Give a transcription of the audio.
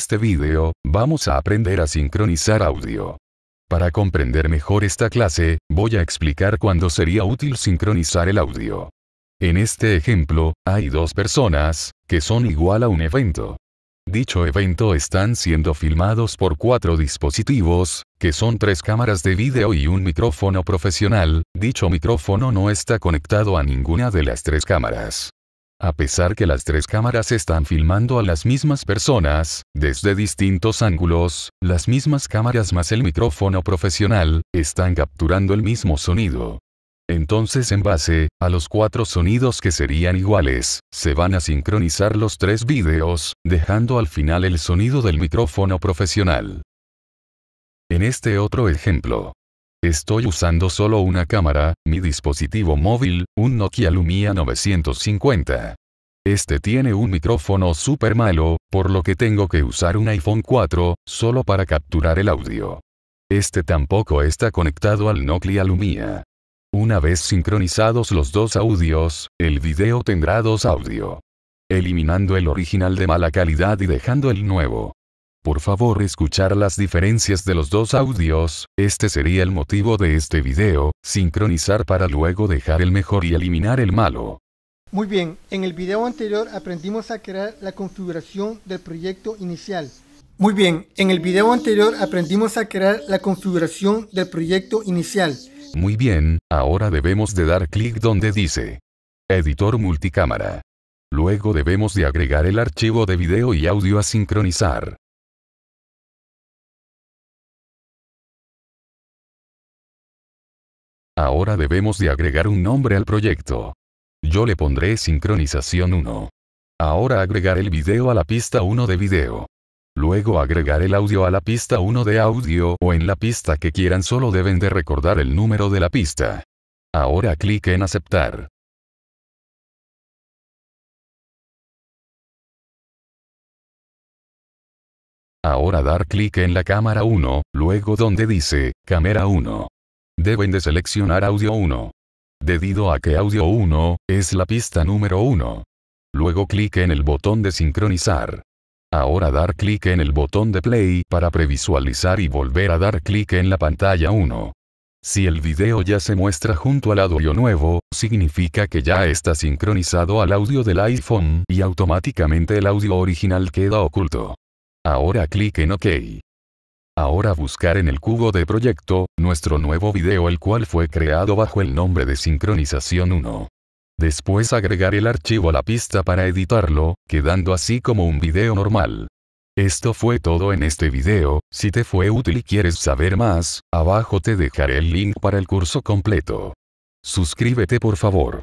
En este vídeo, vamos a aprender a sincronizar audio. Para comprender mejor esta clase, voy a explicar cuándo sería útil sincronizar el audio. En este ejemplo, hay dos personas, que son igual a un evento. Dicho evento están siendo filmados por cuatro dispositivos, que son tres cámaras de vídeo y un micrófono profesional, dicho micrófono no está conectado a ninguna de las tres cámaras. A pesar que las tres cámaras están filmando a las mismas personas, desde distintos ángulos, las mismas cámaras más el micrófono profesional, están capturando el mismo sonido. Entonces en base a los cuatro sonidos que serían iguales, se van a sincronizar los tres vídeos, dejando al final el sonido del micrófono profesional. En este otro ejemplo, Estoy usando solo una cámara, mi dispositivo móvil, un Nokia Lumia 950. Este tiene un micrófono súper malo, por lo que tengo que usar un iPhone 4, solo para capturar el audio. Este tampoco está conectado al Nokia Lumia. Una vez sincronizados los dos audios, el video tendrá dos audio. Eliminando el original de mala calidad y dejando el nuevo. Por favor escuchar las diferencias de los dos audios, este sería el motivo de este video, sincronizar para luego dejar el mejor y eliminar el malo. Muy bien, en el video anterior aprendimos a crear la configuración del proyecto inicial. Muy bien, en el video anterior aprendimos a crear la configuración del proyecto inicial. Muy bien, ahora debemos de dar clic donde dice Editor multicámara. Luego debemos de agregar el archivo de video y audio a sincronizar. Ahora debemos de agregar un nombre al proyecto. Yo le pondré sincronización 1. Ahora agregar el video a la pista 1 de video. Luego agregar el audio a la pista 1 de audio o en la pista que quieran solo deben de recordar el número de la pista. Ahora clic en aceptar. Ahora dar clic en la cámara 1, luego donde dice, cámara 1. Deben de seleccionar audio 1. Debido a que audio 1, es la pista número 1. Luego clic en el botón de sincronizar. Ahora dar clic en el botón de play para previsualizar y volver a dar clic en la pantalla 1. Si el video ya se muestra junto al audio nuevo, significa que ya está sincronizado al audio del iPhone y automáticamente el audio original queda oculto. Ahora clic en OK. Ahora buscar en el cubo de proyecto, nuestro nuevo video el cual fue creado bajo el nombre de sincronización 1. Después agregar el archivo a la pista para editarlo, quedando así como un video normal. Esto fue todo en este video, si te fue útil y quieres saber más, abajo te dejaré el link para el curso completo. Suscríbete por favor.